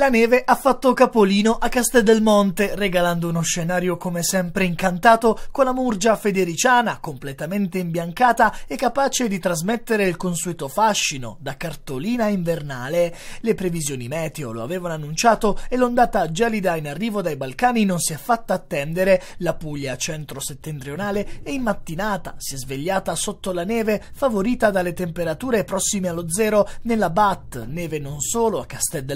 La neve ha fatto capolino a Castel regalando uno scenario come sempre incantato con la murgia federiciana completamente imbiancata e capace di trasmettere il consueto fascino da cartolina invernale. Le previsioni meteo lo avevano annunciato e l'ondata gelida in arrivo dai Balcani non si è fatta attendere. La Puglia centro-settentrionale è in mattinata, si è svegliata sotto la neve, favorita dalle temperature prossime allo zero nella BAT, neve non solo a Castel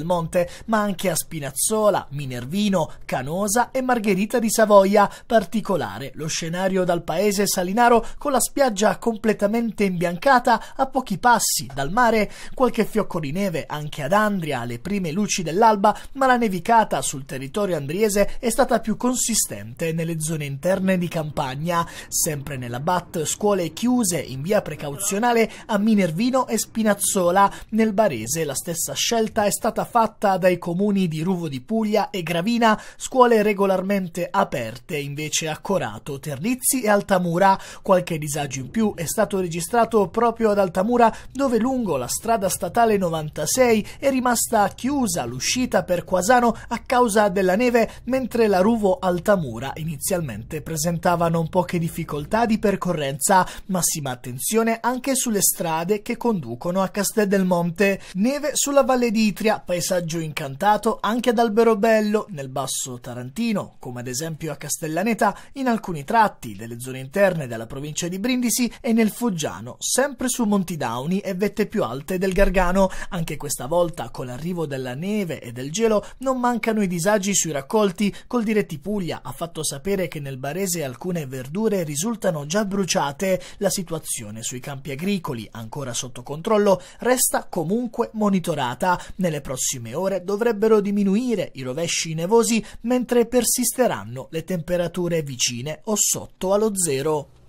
ma ma anche a Spinazzola, Minervino, Canosa e Margherita di Savoia. Particolare lo scenario dal paese salinaro con la spiaggia completamente imbiancata a pochi passi dal mare, qualche fiocco di neve anche ad Andria alle prime luci dell'alba, ma la nevicata sul territorio andriese è stata più consistente nelle zone interne di campagna. Sempre nella BAT, scuole chiuse in via precauzionale a Minervino e Spinazzola. Nel Barese la stessa scelta è stata fatta dai comuni di Ruvo di Puglia e Gravina, scuole regolarmente aperte invece a Corato, Terlizzi e Altamura. Qualche disagio in più è stato registrato proprio ad Altamura, dove lungo la strada statale 96 è rimasta chiusa l'uscita per Quasano a causa della neve, mentre la Ruvo Altamura inizialmente presentava non poche difficoltà di percorrenza. Massima attenzione anche sulle strade che conducono a Castel del Monte. Neve sulla Valle di Itria, paesaggio incantato cantato anche ad Alberobello, nel basso tarantino, come ad esempio a Castellaneta, in alcuni tratti delle zone interne della provincia di Brindisi e nel Foggiano, sempre su Monti Dauni e vette più alte del Gargano. Anche questa volta, con l'arrivo della neve e del gelo, non mancano i disagi sui raccolti. Col diretti Puglia ha fatto sapere che nel Barese alcune verdure risultano già bruciate. La situazione sui campi agricoli, ancora sotto controllo, resta comunque monitorata. Nelle prossime ore dovrebbero diminuire i rovesci nevosi mentre persisteranno le temperature vicine o sotto allo zero.